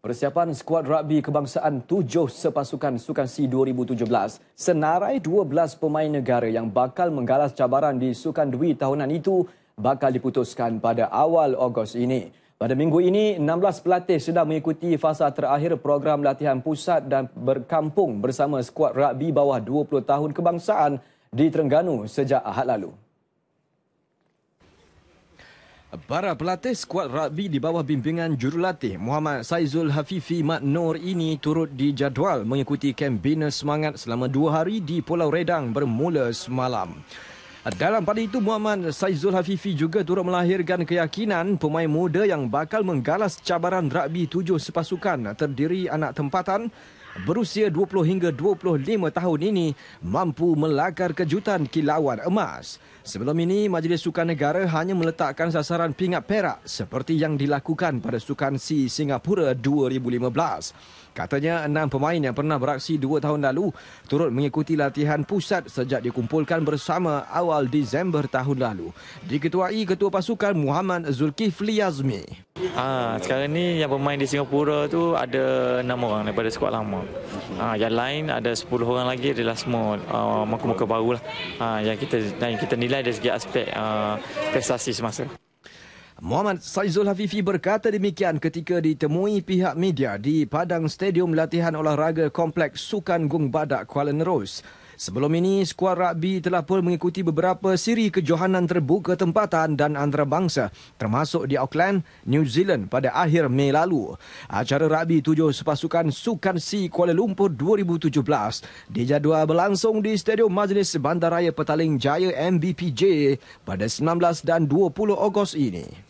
Persiapan skuad rugby kebangsaan tujuh sepasukan Sukan C 2017 senarai 12 pemain negara yang bakal menggalas cabaran di Sukan Dwi tahunan itu bakal diputuskan pada awal Ogos ini. Pada minggu ini, 16 pelatih sedang mengikuti fasa terakhir program latihan pusat dan berkampung bersama skuad rugby bawah 20 tahun kebangsaan di Terengganu sejak Ahad lalu. Para pelatih skuad rugby di bawah bimbingan jurulatih Muhammad Saizul Hafifi Mat Nur ini turut dijadual mengikuti kem bina semangat selama dua hari di Pulau Redang bermula semalam. Dalam pada itu, Muhammad Saizul Hafifi juga turut melahirkan keyakinan pemain muda yang bakal menggalas cabaran rugby tujuh sepasukan terdiri anak tempatan berusia 20 hingga 25 tahun ini mampu melakar kejutan kilauan emas. Sebelum ini, Majlis Sukan Negara hanya meletakkan sasaran pingat perak seperti yang dilakukan pada Sukan C Singapura 2015. Katanya enam pemain yang pernah beraksi dua tahun lalu turut mengikuti latihan pusat sejak dikumpulkan bersama awal Disember tahun lalu. Diketuai Ketua Pasukan Muhammad Zulkifli Azmi. Ah, sekarang ni yang bermain di Singapura tu ada enam orang daripada skuad lama. Ah, yang lain ada sepuluh orang lagi adalah semua uh, muka-muka baru lah. Ah, yang kita yang kita nilai dari segi aspek uh, prestasi semasa. Muhammad Saizul Hafifi berkata demikian ketika ditemui pihak media di Padang Stadium Latihan Olahraga Kompleks Sukan Gung Badak Kuala Nerus. Sebelum ini, skuad rugby telah pun mengikuti beberapa siri kejohanan terbuka tempatan dan antarabangsa termasuk di Auckland, New Zealand pada akhir Mei lalu. Acara rugby tujuh sepasukan Sukan Si Kuala Lumpur 2017 dijadual berlangsung di Stadium Majlis Bandaraya Petaling Jaya MBPJ pada 19 dan 20 Ogos ini.